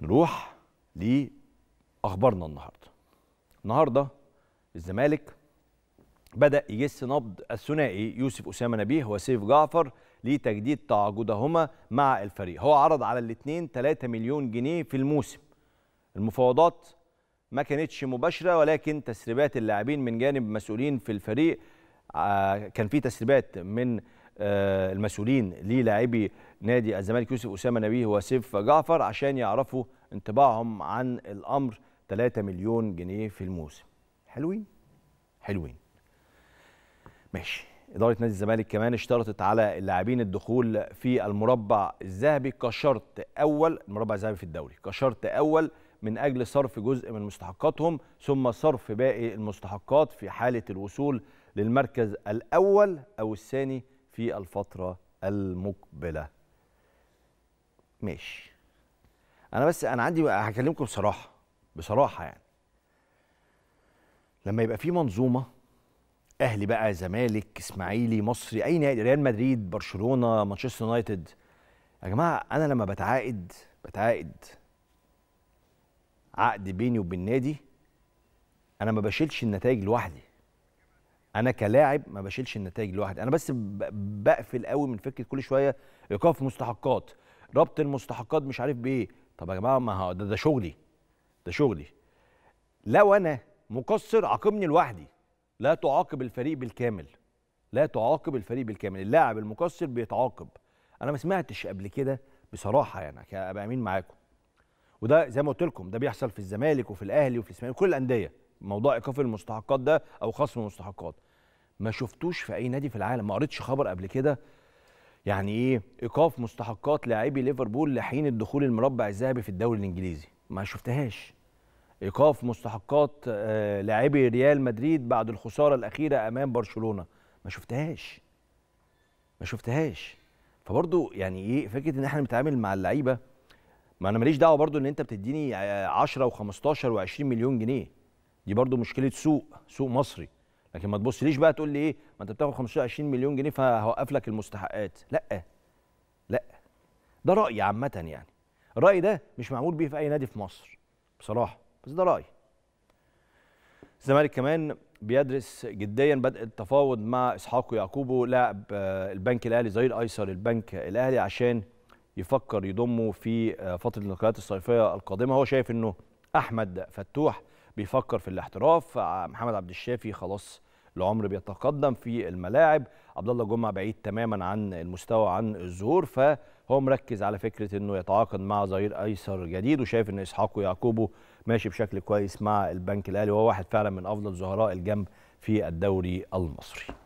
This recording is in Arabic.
نروح لأخبارنا النهارده. النهارده الزمالك بدأ يجس نبض الثنائي يوسف أسامة نبيه وسيف جعفر لتجديد تعاقدهما مع الفريق هو عرض على الاثنين 3 مليون جنيه في الموسم المفاوضات ما كانتش مباشرة ولكن تسريبات اللاعبين من جانب مسؤولين في الفريق آه، كان في تسريبات من آه، المسؤولين للاعبي نادي الزمالك يوسف اسامه نبيه وسيف جعفر عشان يعرفوا انطباعهم عن الامر 3 مليون جنيه في الموسم حلوين حلوين ماشي اداره نادي الزمالك كمان اشترطت على اللاعبين الدخول في المربع الذهبي كشرط اول المربع الذهبي في الدوري كشرط اول من اجل صرف جزء من مستحقاتهم ثم صرف باقي المستحقات في حاله الوصول للمركز الاول او الثاني في الفترة المقبلة ماشي انا بس انا عندي هكلمكم بصراحة بصراحة يعني لما يبقى في منظومة اهلي بقى زمالك اسماعيلي مصري اي نادي ريال مدريد برشلونة مانشستر يونايتد يا جماعة انا لما بتعاقد بتعاقد عقد بيني وبين نادي انا ما بشيلش النتائج لوحدي انا كلاعب ما بشيلش النتائج لوحدي انا بس بقفل قوي من فكره كل شويه ايقاف مستحقات ربط المستحقات مش عارف بايه طب يا جماعه ما ده, ده شغلي ده شغلي لو انا مقصر عاقبني لوحدي لا تعاقب الفريق بالكامل لا تعاقب الفريق بالكامل اللاعب المقصر بيتعاقب انا ما سمعتش قبل كده بصراحه يعني ابقى امين معاكم وده زي ما قلت لكم ده بيحصل في الزمالك وفي الاهلي وفي الاسماعيلي وكل الانديه موضوع ايقاف المستحقات ده او خصم المستحقات ما شفتوش في اي نادي في العالم ما قريتش خبر قبل كده يعني ايه ايقاف مستحقات لاعبي ليفربول لحين الدخول المربع الذهبي في الدوري الانجليزي ما شفتهاش ايقاف مستحقات آه، لاعبي ريال مدريد بعد الخساره الاخيره امام برشلونه ما شفتهاش ما شفتهاش فبرضه يعني ايه فكره ان احنا بنتعامل مع اللعيبه ما انا ماليش دعوه برضه ان انت بتديني 10 و15 و20 مليون جنيه دي برضو مشكله سوق سوق مصري لكن ما تبصليش بقى تقول لي ايه ما انت بتاخد 25 مليون جنيه فهوقف لك المستحقات لا لا ده رايي عامه يعني الراي ده مش معمول بيه في اي نادي في مصر بصراحه بس ده رايي الزمالك كمان بيدرس جديا بدء التفاوض مع اسحاق يعقوبو لاعب آه، البنك الاهلي ظهير ايسر البنك الاهلي عشان يفكر يضمه في آه، فتره الانتقالات الصيفيه القادمه هو شايف انه احمد فتوح بيفكر في الاحتراف آه، محمد عبد الشافي خلاص العمر بيتقدم في الملاعب عبد الله جمعه بعيد تماما عن المستوى عن الظهور فهو مركز على فكره انه يتعاقد مع ظهير ايسر جديد وشايف ان اسحاق ويعقوبه ماشي بشكل كويس مع البنك الاهلي وهو واحد فعلا من افضل ظهراء الجنب في الدوري المصري